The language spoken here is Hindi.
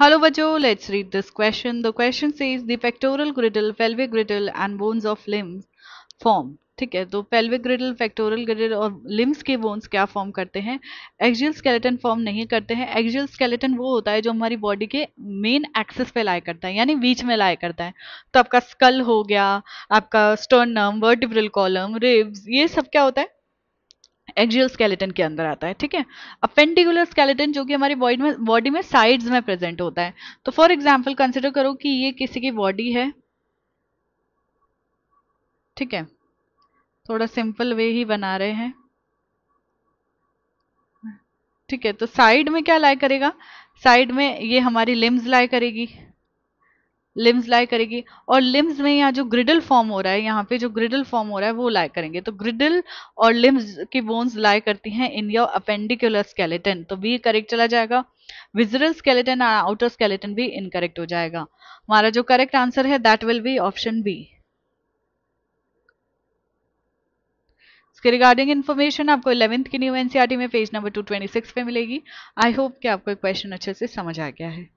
hello Vajo, let's read this question the question is the pectoral griddle, pelvic griddle and bones of limbs form ठीक है तो पेल्विक ग्रिडल फैक्टोरियल ग्रिडल और लिम्स के बोन्स क्या फॉर्म करते हैं एक्जियल स्केलेटन फॉर्म नहीं करते हैं एक्जियल स्केलेटन वो होता है जो हमारी बॉडी के मेन एक्सेस पे लाया करता है यानी बीच में लाया करता है तो आपका स्कल हो गया आपका स्टर्नम वर्टिब्रल कॉलम रिब्स ये सब क्या होता है एक्जियल स्केलेटन के अंदर आता है ठीक है अपेंडिकुलर स्केलेटन जो कि हमारी बॉडी में बॉडी में साइड्स में प्रेजेंट होता है तो फॉर एग्जाम्पल कंसिडर करो कि ये किसी की बॉडी है ठीक है थोड़ा सिंपल वे ही बना रहे हैं ठीक है तो साइड में क्या लाई करेगा साइड में ये हमारी लिम्स लाई करेगी लिम्स लाई करेगी और लिम्स में यहाँ जो ग्रिडल फॉर्म हो रहा है यहाँ पे जो ग्रिडल फॉर्म हो रहा है वो लाई करेंगे तो ग्रिडल और लिम्स की बोन्स लाई करती हैं इन योर अपेंडिकुलर स्केलेटन तो बी करेक्ट चला जाएगा विजरल स्केलेटन और आउटर स्केलेटन भी इनकरेक्ट हो जाएगा हमारा जो करेक्ट आंसर है that will be option B इसके रिगार्डिंग इन्फॉर्मेशन आपको इलेवेंथ की न्यू एनसीआरटी में page number two twenty six पे मिलेगी आई होप कि आपको क्वेश्चन अच्छे से समझ आ गया है